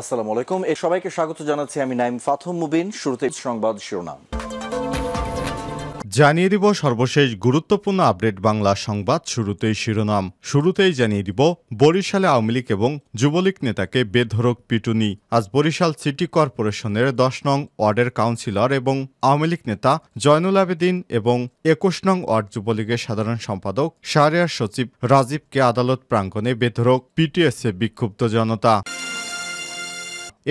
আসসালামু আলাইকুম এ সবাইকে স্বাগত জানাচ্ছি আমি নাইম ফাথম মুবিন শুরুতে সংবাদ শিরোনাম জানিয়ে দিব সর্বশেষ গুরুত্বপূর্ণ আপডেট বাংলা সংবাদ শুরুতেই শিরোনাম শুরুতেই জানিয়ে দিব বরিশালে আওয়ামী লীগ এবং যুবলীগ নেতাকে বেধরক পিটুনি আজ বরিশাল সিটি কর্পোরেশনের দশ নং ওয়ার্ডের কাউন্সিলর এবং আওয়ামী লীগ নেতা জয়নুল আবেদিন এবং একুশ নং ওয়ার্ড যুবলীগের সাধারণ সম্পাদক শাহরিয়ার সচিব রাজীবকে আদালত প্রাঙ্গণে বেধরক পিটিএসে বিক্ষুব্ধ জনতা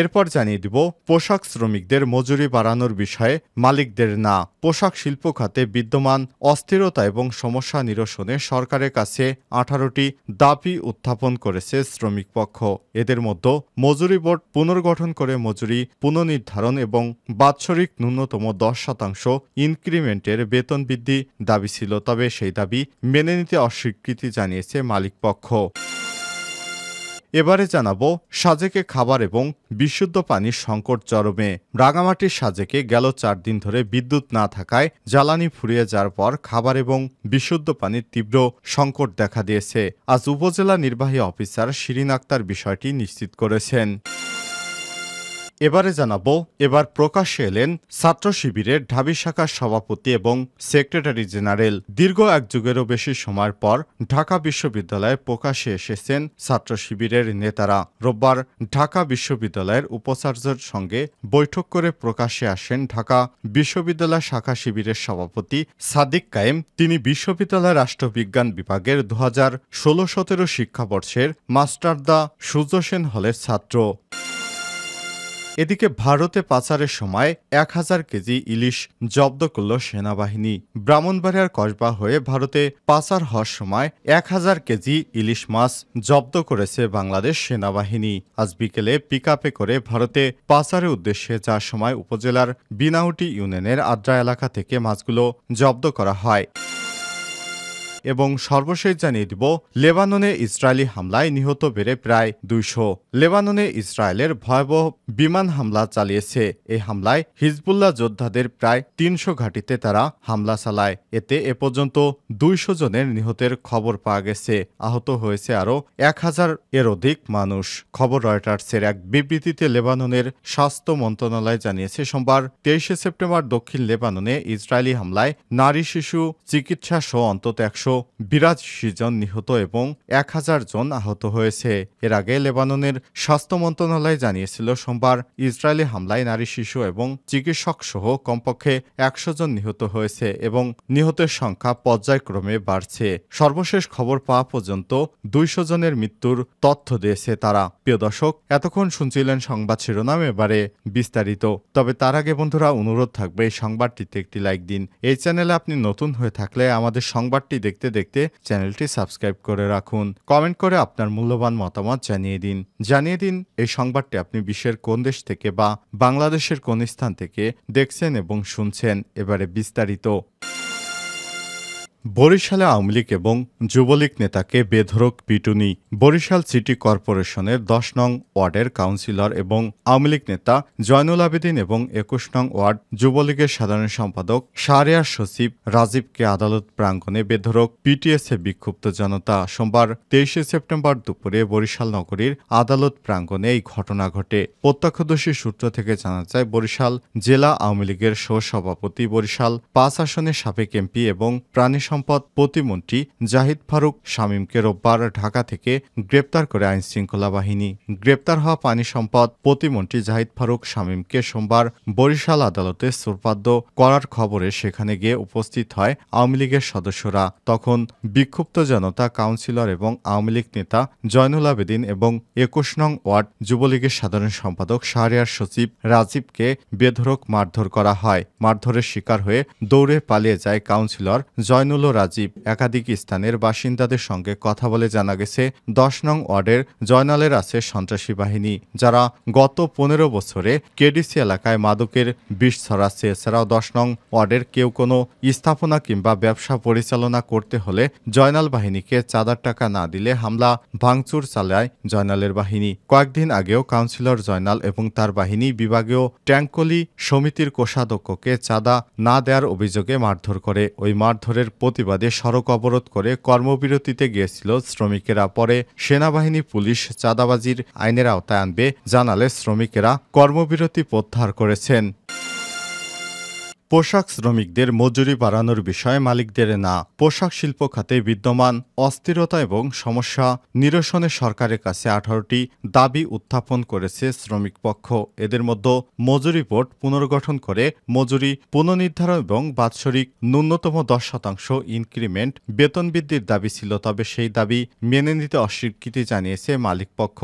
এরপর জানিয়ে দিব পোশাক শ্রমিকদের মজুরি বাড়ানোর বিষয়ে মালিকদের না পোশাক শিল্প খাতে বিদ্যমান অস্থিরতা এবং সমস্যা নিরসনে সরকারের কাছে আঠারোটি দাবি উত্থাপন করেছে শ্রমিক পক্ষ এদের মধ্যে মজুরি বোর্ড পুনর্গঠন করে মজুরি পুনর্নির্ধারণ এবং বাৎসরিক ন্যূনতম দশ শতাংশ ইনক্রিমেন্টের বেতন বৃদ্ধি দাবি ছিল তবে সেই দাবি মেনে নিতে অস্বীকৃতি জানিয়েছে মালিকপক্ষ এবারে জানাব সাজেকে খাবার এবং বিশুদ্ধ পানির সংকট চরমে রাঙামাটির সাজেকে গেল চার দিন ধরে বিদ্যুৎ না থাকায় জ্বালানি ফুরিয়ে যাওয়ার পর খাবার এবং বিশুদ্ধ পানির তীব্র সংকট দেখা দিয়েছে আজ উপজেলা নির্বাহী অফিসার শিরিন আক্তার বিষয়টি নিশ্চিত করেছেন এবারে জানাবো এবার প্রকাশ্যে এলেন ছাত্র শিবিরের ঢাবি শাখার সভাপতি এবং সেক্রেটারি জেনারেল দীর্ঘ এক যুগেরও বেশি সময়ের পর ঢাকা বিশ্ববিদ্যালয়ে প্রকাশ্যে এসেছেন ছাত্র শিবিরের নেতারা রোববার ঢাকা বিশ্ববিদ্যালয়ের উপাচার্যের সঙ্গে বৈঠক করে প্রকাশ্যে আসেন ঢাকা বিশ্ববিদ্যালয় শাখা শিবিরের সভাপতি সাদিক কায়েম তিনি বিশ্ববিদ্যালয় রাষ্ট্রবিজ্ঞান বিভাগের দু হাজার ষোলো সতেরো শিক্ষাবর্ষের মাস্টারদা সূর্য সেন হলের ছাত্র এদিকে ভারতে পাচারের সময় এক হাজার কেজি ইলিশ জব্দ করল সেনাবাহিনী ব্রাহ্মণবাড়িয়ার কসবা হয়ে ভারতে পাচার হওয়ার সময় এক হাজার কেজি ইলিশ মাছ জব্দ করেছে বাংলাদেশ সেনাবাহিনী আজ বিকেলে পিক করে ভারতে পাচারের উদ্দেশ্যে যাওয়ার সময় উপজেলার বিনাউটি ইউনিয়নের আদ্রা এলাকা থেকে মাছগুলো জব্দ করা হয় এবং সর্বশেষ জানিয়ে দিব লেবাননে ইসরায়েলি হামলায় নিহত বেড়ে প্রায় দুইশো লেবাননে ইসরায়েলের ভয়াবহ বিমান হামলা চালিয়েছে এই হামলায় হিজবুল্লাহ যোদ্ধাদের প্রায় তিনশো ঘাঁটিতে তারা হামলা চালায় এতে এ পর্যন্ত দুইশো জনের নিহতের খবর পাওয়া গেছে আহত হয়েছে আরও এক হাজার এর অধিক মানুষ খবর রয়টার্সের এক বিবৃতিতে লেবাননের স্বাস্থ্য মন্ত্রণালয় জানিয়েছে সোমবার তেইশে সেপ্টেম্বর দক্ষিণ লেবাননে ইসরায়েলি হামলায় নারী শিশু চিকিৎসা সহ অন্তত একশো বিরাশি জন নিহত এবং এক হাজার জন আহত হয়েছে এর আগে লেবাননের স্বাস্থ্য মন্ত্রণালয় জানিয়েছিল সোমবার ইসরায়েলি হামলায় নারী শিশু এবং চিকিৎসক সহ কমপক্ষে একশো জন নিহত হয়েছে এবং নিহতের সংখ্যা পর্যায়ক্রমে বাড়ছে সর্বশেষ খবর পাওয়া পর্যন্ত দুইশো জনের মৃত্যুর তথ্য দিয়েছে তারা প্রিয় দর্শক এতক্ষণ শুনছিলেন সংবাদ শিরোনাম এবারে বিস্তারিত তবে তার আগে বন্ধুরা অনুরোধ থাকবে এই সংবাদটিতে একটি লাইক দিন এই চ্যানেলে আপনি নতুন হয়ে থাকলে আমাদের সংবাদটি দেখতে দেখতে চ্যানেলটি সাবস্ক্রাইব করে রাখুন কমেন্ট করে আপনার মূল্যবান মতামত জানিয়ে দিন জানিয়ে দিন এই সংবাদটি আপনি বিশ্বের কোন দেশ থেকে বা বাংলাদেশের কোন স্থান থেকে দেখছেন এবং শুনছেন এবারে বিস্তারিত বরিশালে আওয়ামী লীগ এবং যুবলীগ নেতাকে বেধরক পিটুনি বরিশাল সিটি কর্পোরেশনের দশ নং ওয়ার্ডের কাউন্সিলর এবং আওয়ামী লীগ নেতা জয়নুল আবেদিন এবং একুশ নং ওয়ার্ড যুবলীগের সাধারণ সম্পাদক সারিয়ার সচিব রাজীবকে আদালত প্রাঙ্গণে বেধরক পিটিএসএ বিক্ষুব্ধ জনতা সোমবার তেইশে সেপ্টেম্বর দুপুরে বরিশাল নগরীর আদালত প্রাঙ্গণে এই ঘটনা ঘটে প্রত্যক্ষদর্শী সূত্র থেকে জানা যায় বরিশাল জেলা আওয়ামী লীগের সহসভাপতি বরিশাল পাঁচ আসনে সাবেক এমপি এবং প্রাণী সম্পদ প্রতিমন্ত্রী জাহিদ ফারুক শামীমকে রোববার ঢাকা থেকে গ্রেপ্তার করে আইন শৃঙ্খলা বাহিনী গ্রেপ্তার হওয়া পানি সম্পদ প্রতিমন্ত্রী জাহিদ ফারুক শামীমকে সোমবার বরিশাল আদালতে সুরপাদ্য করার খবরে সেখানে গিয়ে উপস্থিত হয় আওয়ামী লীগের সদস্যরা তখন বিক্ষুব্ধ জনতা কাউন্সিলর এবং আওয়ামী লীগ নেতা জয়নুল আবেদিন এবং একুশ নং ওয়ার্ড যুবলীগের সাধারণ সম্পাদক শাহরিয়ার সচিব রাজীবকে বেধরক মারধর করা হয় মারধরের শিকার হয়ে দৌড়ে পালিয়ে যায় কাউন্সিলর জয়নুল আবদুল্লো রাজীব একাধিক স্থানের বাসিন্দাদের সঙ্গে কথা বলে জানা গেছে দশ নং ওয়ার্ডের জয়নালের আছে সন্ত্রাসী বাহিনী যারা গত পনেরো বছরে কেডিসি এলাকায় মাদকের বিষ ছড়াচ্ছে এছাড়াও দশ নং ওয়ার্ডের কেউ কোনো স্থাপনা কিংবা ব্যবসা পরিচালনা করতে হলে জয়নাল বাহিনীকে চাঁদার টাকা না দিলে হামলা ভাঙচুর চালায় জয়নালের বাহিনী কয়েকদিন আগেও কাউন্সিলর জয়নাল এবং তার বাহিনী বিভাগীয় ট্যাঙ্কলি সমিতির কোষাধ্যক্ষকে চাঁদা না দেওয়ার অভিযোগে মারধর করে ওই মারধরের প্রতিবাদে সড়ক অবরোধ করে কর্মবিরতিতে গিয়েছিল শ্রমিকেরা পরে সেনাবাহিনী পুলিশ চাঁদাবাজির আইনের আওতায় আনবে জানালে শ্রমিকেরা কর্মবিরতি প্রত্যাহার করেছেন পোশাক শ্রমিকদের মজুরি বাড়ানোর বিষয়ে মালিকদের না পোশাক শিল্প খাতে বিদ্যমান অস্থিরতা এবং সমস্যা নিরসনে সরকারের কাছে আঠারোটি দাবি উত্থাপন করেছে শ্রমিক পক্ষ এদের মধ্যে মজুরি বোর্ড পুনর্গঠন করে মজুরি পুনর্নির্ধারণ এবং বাৎসরিক ন্যূনতম দশ শতাংশ ইনক্রিমেন্ট বেতন বৃদ্ধির দাবি ছিল তবে সেই দাবি মেনে নিতে অস্বীকৃতি জানিয়েছে মালিক পক্ষ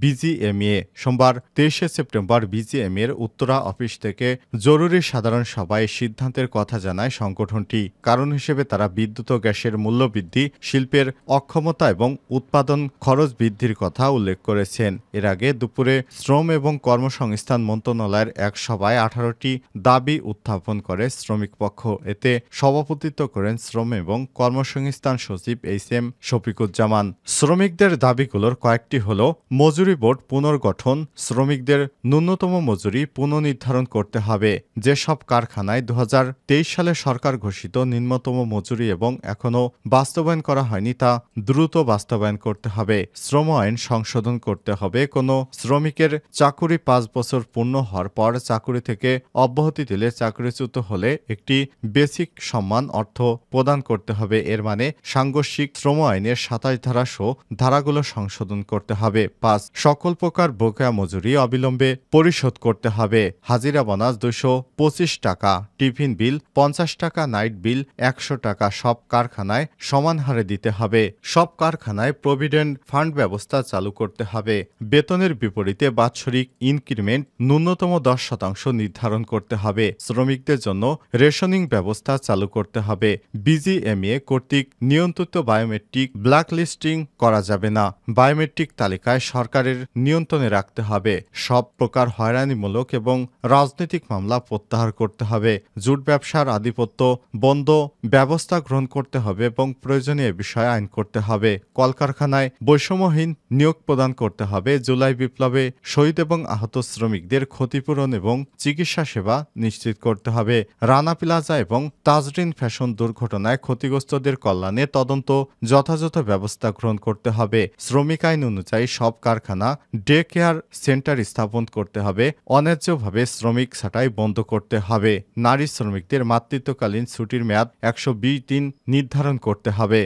বিজিএমএ সোমবার তেইশে সেপ্টেম্বর বিজিএমএর উত্তরা অফিস থেকে জরুরি সাধারণ সভায় সিদ্ধান্তের কথা জানায় সংগঠনটি কারণ হিসেবে তারা বিদ্যুৎ ও গ্যাসের মূল্যবৃদ্ধি শিল্পের অক্ষমতা এবং উৎপাদন খরচ বৃদ্ধির কথা উল্লেখ করেছেন এর আগে দুপুরে শ্রম এবং কর্মসংস্থান মন্ত্রণালয়ের এক সভায় আঠারোটি দাবি উত্থাপন করে শ্রমিক পক্ষ এতে সভাপতিত্ব করেন শ্রম এবং কর্মসংস্থান সচিব এইচ এম শফিকুজ্জামান শ্রমিকদের দাবিগুলোর কয়েকটি হল মজুরি বোর্ড পুনর্গঠন শ্রমিকদের ন্যূনতম মজুরি পুনর্নির্ধারণ করতে হবে যেসব কারখানায় ঘোষণায় দু সালে সরকার ঘোষিত নিম্নতম মজুরি এবং এখনও বাস্তবায়ন করা হয়নি তা দ্রুত বাস্তবায়ন করতে হবে শ্রম আইন সংশোধন করতে হবে কোনো শ্রমিকের চাকুরি পাঁচ বছর পূর্ণ হওয়ার পর চাকুরি থেকে অব্যাহতি দিলে চাকরিচ্যুত হলে একটি বেসিক সম্মান অর্থ প্রদান করতে হবে এর মানে সাংঘর্ষিক শ্রম আইনের সাতাশ ধারা সহ ধারাগুলো সংশোধন করতে হবে পাঁচ সকল প্রকার বকেয়া মজুরি অবিলম্বে পরিশোধ করতে হবে হাজিরা বনাস দুশো পঁচিশ টাকা টিফিন বিল পঞ্চাশ টাকা নাইট বিল একশো টাকা সব কারখানায় সমান হারে দিতে হবে সব কারখানায় প্রভিডেন্ট ফান্ড ব্যবস্থা চালু করতে হবে বেতনের বিপরীতে বাৎসরিক ইনক্রিমেন্ট ন্যূনতম দশ শতাংশ নির্ধারণ করতে হবে শ্রমিকদের জন্য রেশনিং ব্যবস্থা চালু করতে হবে বিজিএমএ কর্তৃক নিয়ন্ত্রিত বায়োমেট্রিক ব্ল্যাকলিস্টিং করা যাবে না বায়োমেট্রিক তালিকায় সরকারের নিয়ন্ত্রণে রাখতে হবে সব প্রকার হয়রানিমূলক এবং রাজনৈতিক মামলা প্রত্যাহার করতে হবে জুট ব্যবসার আধিপত্য বন্ধ ব্যবস্থা গ্রহণ করতে হবে এবং প্রয়োজনীয় বিষয়ে আইন করতে হবে কলকারখানায় বৈষম্যহীন নিয়োগ প্রদান করতে হবে জুলাই বিপ্লবে শহীদ এবং আহত শ্রমিকদের ক্ষতিপূরণ এবং চিকিৎসা সেবা নিশ্চিত করতে হবে রানা প্লাজা এবং তাজরিন ফ্যাশন দুর্ঘটনায় ক্ষতিগ্রস্তদের কল্যাণে তদন্ত যথাযথ ব্যবস্থা গ্রহণ করতে হবে শ্রমিক আইন অনুযায়ী সব কারখানা ডে কেয়ার সেন্টার স্থাপন করতে হবে অন্যায্যভাবে শ্রমিক ছাটাই বন্ধ করতে হবে না নারী শ্রমিকদের মাতৃত্বকালীন ছুটির মেয়াদ একশো তিন নির্ধারণ করতে হবে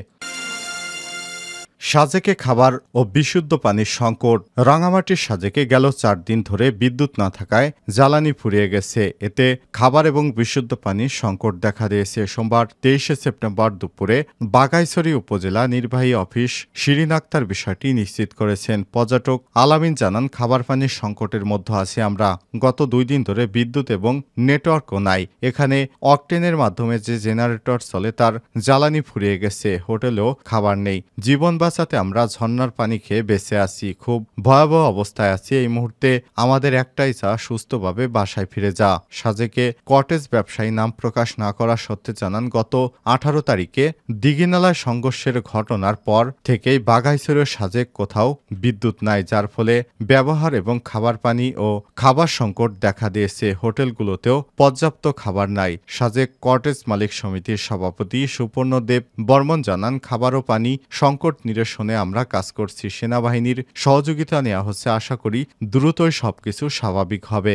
সাজেকে খাবার ও বিশুদ্ধ পানির সংকট রাঙামাটির সাজেকে গেল চার দিন ধরে বিদ্যুৎ না থাকায় জ্বালানি ফুরিয়ে গেছে এতে খাবার এবং বিশুদ্ধ পানির সংকট দেখা দিয়েছে সোমবার তেইশে সেপ্টেম্বর দুপুরে বাগাইছড়ি উপজেলা নির্বাহী অফিস শিরিন আক্তার বিষয়টি নিশ্চিত করেছেন পর্যটক আলামিন জানান খাবার পানির সংকটের মধ্যে আছি আমরা গত দুই দিন ধরে বিদ্যুৎ এবং নেটওয়ার্কও নাই এখানে অকটেনের মাধ্যমে যে জেনারেটর চলে তার জ্বালানি ফুরিয়ে গেছে হোটেলেও খাবার নেই জীবন বা বাঁচাতে আমরা ঝর্নার পানি খেয়ে বেঁচে আছি খুব ভয়াবহ অবস্থায় আছি এই মুহূর্তে আমাদের একটাই চা সুস্থভাবে বাসায় ফিরে যা সাজেকে কটেজ ব্যবসায়ী নাম প্রকাশ না করা সত্ত্বে জানান গত আঠারো তারিখে দিঘিনালায় সংঘর্ষের ঘটনার পর থেকেই বাঘাইছড়ের সাজেক কোথাও বিদ্যুৎ নাই যার ফলে ব্যবহার এবং খাবার পানি ও খাবার সংকট দেখা দিয়েছে হোটেলগুলোতেও পর্যাপ্ত খাবার নাই সাজেক কটেজ মালিক সমিতির সভাপতি সুপর্ণ দেব বর্মন জানান খাবার ও পানি সংকট নির নিরসনে আমরা কাজ করছি সেনাবাহিনীর সহযোগিতা নেওয়া হচ্ছে আশা করি দ্রুতই সবকিছু স্বাভাবিক হবে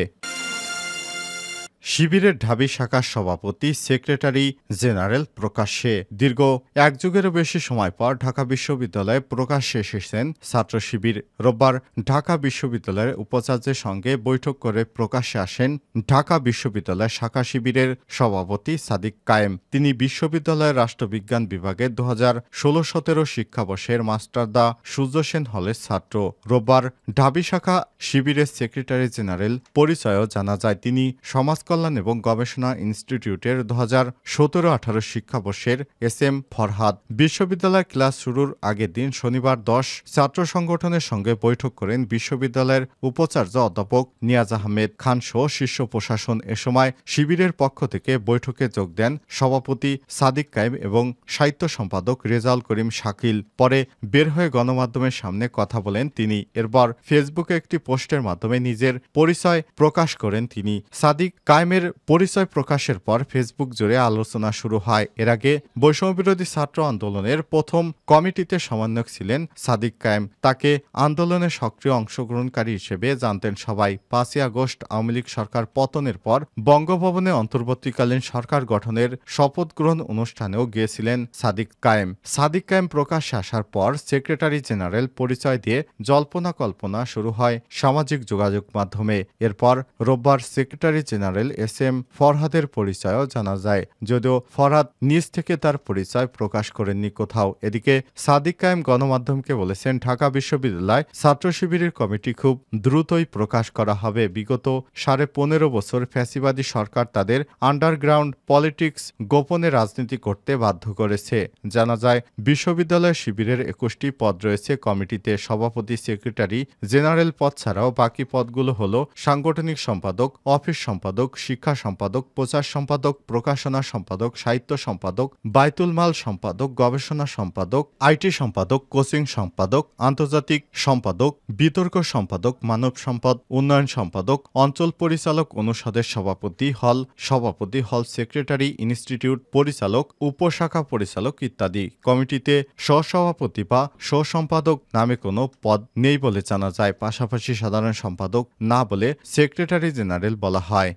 শিবিরের ঢাবি শাখার সভাপতি সেক্রেটারি জেনারেল প্রকাশ্যে দীর্ঘ এক যুগেরও বেশি সময় পর ঢাকা বিশ্ববিদ্যালয়ে প্রকাশ্যে এসেছেন ছাত্র শিবির রোববার ঢাকা বিশ্ববিদ্যালয়ের উপাচার্যের সঙ্গে বৈঠক করে প্রকাশ্যে আসেন ঢাকা বিশ্ববিদ্যালয় শাখা শিবিরের সভাপতি সাদিক কায়েম তিনি বিশ্ববিদ্যালয়ের রাষ্ট্রবিজ্ঞান বিভাগে দু হাজার ষোলো সতেরো শিক্ষাবর্ষের মাস্টারদা সূর্য সেন হলের ছাত্র রোববার ঢাবি শাখা শিবিরের সেক্রেটারি জেনারেল পরিচয়ও জানা যায় তিনি সমাজ কল্যাণ এবং গবেষণা ইনস্টিটিউটের দু হাজার সতেরো আঠারো শিক্ষাবর্ষের এস এম ফরহাদ বিশ্ববিদ্যালয়ের ক্লাস শুরুর আগের দিন শনিবার দশ ছাত্র সংগঠনের সঙ্গে বৈঠক করেন বিশ্ববিদ্যালয়ের উপাচার্য অধ্যাপক নিয়াজ আহমেদ খান সহ শীর্ষ প্রশাসন এ সময় শিবিরের পক্ষ থেকে বৈঠকে যোগ দেন সভাপতি সাদিক কাইম এবং সাহিত্য সম্পাদক রেজাল করিম শাকিল পরে বের হয়ে গণমাধ্যমের সামনে কথা বলেন তিনি এরপর ফেসবুকে একটি পোস্টের মাধ্যমে নিজের পরিচয় প্রকাশ করেন তিনি সাদিক কায়েম টাইমের পরিচয় প্রকাশের পর ফেসবুক জুড়ে আলোচনা শুরু হয় এর আগে বৈষম্যবিরোধী ছাত্র আন্দোলনের প্রথম কমিটিতে সমন্বয়ক ছিলেন সাদিক কায়েম তাকে আন্দোলনে সক্রিয় অংশগ্রহণকারী হিসেবে জানতেন সবাই পাঁচই আগস্ট আওয়ামী লীগ সরকার পতনের পর বঙ্গভবনে অন্তর্বর্তীকালীন সরকার গঠনের শপথ গ্রহণ অনুষ্ঠানেও গিয়েছিলেন সাদিক কায়েম সাদিক কায়েম প্রকাশ্যে আসার পর সেক্রেটারি জেনারেল পরিচয় দিয়ে জল্পনা কল্পনা শুরু হয় সামাজিক যোগাযোগ মাধ্যমে এরপর রোববার সেক্রেটারি জেনারেল এস এম ফরহাদের পরিচয়ও জানা যায় যদিও ফরহাদ নিজ থেকে তার পরিচয় প্রকাশ করেননি কোথাও এদিকে সাদিক কায়েম গণমাধ্যমকে বলেছেন ঢাকা বিশ্ববিদ্যালয় ছাত্র শিবিরের কমিটি খুব দ্রুতই প্রকাশ করা হবে বিগত সাড়ে পনেরো বছর ফ্যাসিবাদী সরকার তাদের আন্ডারগ্রাউন্ড পলিটিক্স গোপনে রাজনীতি করতে বাধ্য করেছে জানা যায় বিশ্ববিদ্যালয় শিবিরের একুশটি পদ রয়েছে কমিটিতে সভাপতি সেক্রেটারি জেনারেল পদ ছাড়াও বাকি পদগুলো হল সাংগঠনিক সম্পাদক অফিস সম্পাদক শিক্ষা সম্পাদক প্রচার সম্পাদক প্রকাশনা সম্পাদক সাহিত্য সম্পাদক বাইতুল মাল সম্পাদক গবেষণা সম্পাদক আইটি সম্পাদক কোচিং সম্পাদক আন্তর্জাতিক সম্পাদক বিতর্ক সম্পাদক মানব সম্পদ উন্নয়ন সম্পাদক অঞ্চল পরিচালক অনুষদের সভাপতি হল সভাপতি হল সেক্রেটারি ইনস্টিটিউট পরিচালক উপশাখা পরিচালক ইত্যাদি কমিটিতে সহসভাপতি বা সহসম্পাদক নামে কোনো পদ নেই বলে জানা যায় পাশাপাশি সাধারণ সম্পাদক না বলে সেক্রেটারি জেনারেল বলা হয়